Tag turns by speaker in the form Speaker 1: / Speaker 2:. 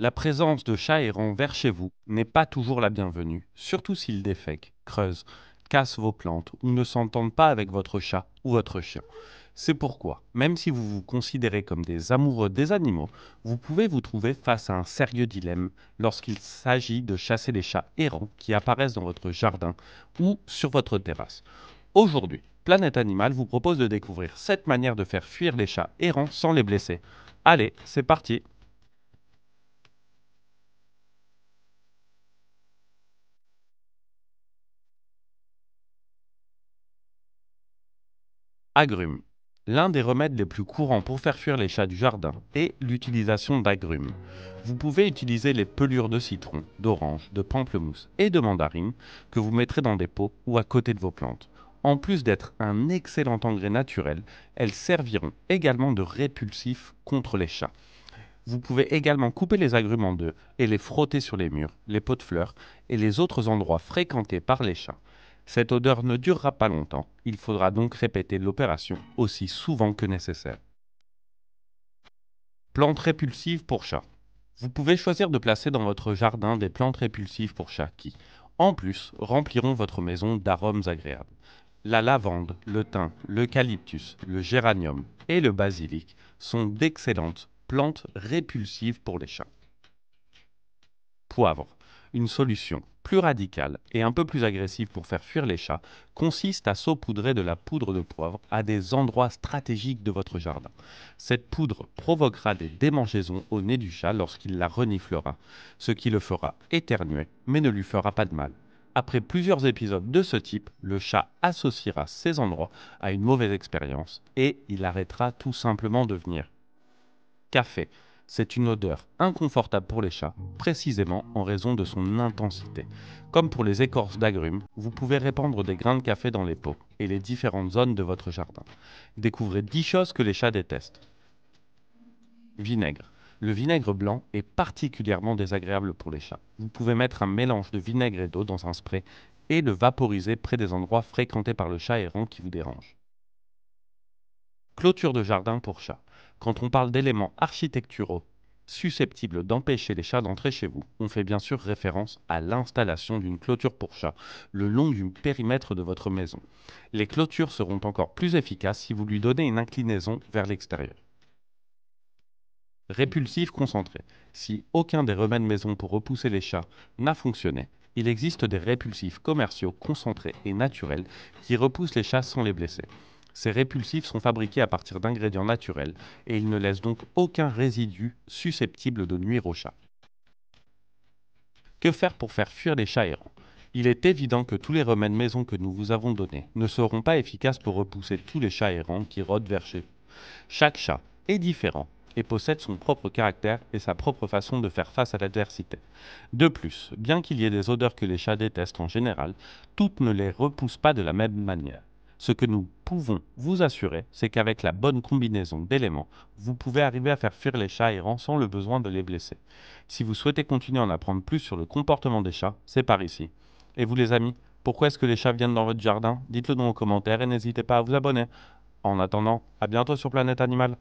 Speaker 1: La présence de chats errants vers chez vous n'est pas toujours la bienvenue, surtout s'ils défèquent, creusent, cassent vos plantes ou ne s'entendent pas avec votre chat ou votre chien. C'est pourquoi, même si vous vous considérez comme des amoureux des animaux, vous pouvez vous trouver face à un sérieux dilemme lorsqu'il s'agit de chasser les chats errants qui apparaissent dans votre jardin ou sur votre terrasse. Aujourd'hui, Planète Animal vous propose de découvrir cette manière de faire fuir les chats errants sans les blesser. Allez, c'est parti Agrumes. L'un des remèdes les plus courants pour faire fuir les chats du jardin est l'utilisation d'agrumes. Vous pouvez utiliser les pelures de citron, d'orange, de pamplemousse et de mandarine que vous mettrez dans des pots ou à côté de vos plantes. En plus d'être un excellent engrais naturel, elles serviront également de répulsif contre les chats. Vous pouvez également couper les agrumes en deux et les frotter sur les murs, les pots de fleurs et les autres endroits fréquentés par les chats. Cette odeur ne durera pas longtemps, il faudra donc répéter l'opération aussi souvent que nécessaire. Plantes répulsives pour chats Vous pouvez choisir de placer dans votre jardin des plantes répulsives pour chats qui, en plus, rempliront votre maison d'arômes agréables. La lavande, le thym, l'eucalyptus, le géranium et le basilic sont d'excellentes plantes répulsives pour les chats. Poivre. Une solution plus radicale et un peu plus agressive pour faire fuir les chats consiste à saupoudrer de la poudre de poivre à des endroits stratégiques de votre jardin. Cette poudre provoquera des démangeaisons au nez du chat lorsqu'il la reniflera, ce qui le fera éternuer mais ne lui fera pas de mal. Après plusieurs épisodes de ce type, le chat associera ces endroits à une mauvaise expérience et il arrêtera tout simplement de venir. Café. C'est une odeur inconfortable pour les chats, précisément en raison de son intensité. Comme pour les écorces d'agrumes, vous pouvez répandre des grains de café dans les pots et les différentes zones de votre jardin. Découvrez 10 choses que les chats détestent. Vinaigre. Le vinaigre blanc est particulièrement désagréable pour les chats. Vous pouvez mettre un mélange de vinaigre et d'eau dans un spray et le vaporiser près des endroits fréquentés par le chat errant qui vous dérange. Clôture de jardin pour chat. Quand on parle d'éléments architecturaux susceptibles d'empêcher les chats d'entrer chez vous. On fait bien sûr référence à l'installation d'une clôture pour chats le long du périmètre de votre maison. Les clôtures seront encore plus efficaces si vous lui donnez une inclinaison vers l'extérieur. Répulsif concentré. Si aucun des remèdes maison pour repousser les chats n'a fonctionné, il existe des répulsifs commerciaux concentrés et naturels qui repoussent les chats sans les blesser. Ces répulsifs sont fabriqués à partir d'ingrédients naturels et ils ne laissent donc aucun résidu susceptible de nuire aux chats. Que faire pour faire fuir les chats errants Il est évident que tous les remèdes maison que nous vous avons donnés ne seront pas efficaces pour repousser tous les chats errants qui rôdent vers chez vous. Chaque chat est différent et possède son propre caractère et sa propre façon de faire face à l'adversité. De plus, bien qu'il y ait des odeurs que les chats détestent en général, toutes ne les repoussent pas de la même manière. Ce que nous pouvons vous assurer, c'est qu'avec la bonne combinaison d'éléments, vous pouvez arriver à faire fuir les chats errants sans le besoin de les blesser. Si vous souhaitez continuer à en apprendre plus sur le comportement des chats, c'est par ici. Et vous les amis, pourquoi est-ce que les chats viennent dans votre jardin Dites-le dans en commentaires et n'hésitez pas à vous abonner. En attendant, à bientôt sur Planète Animal.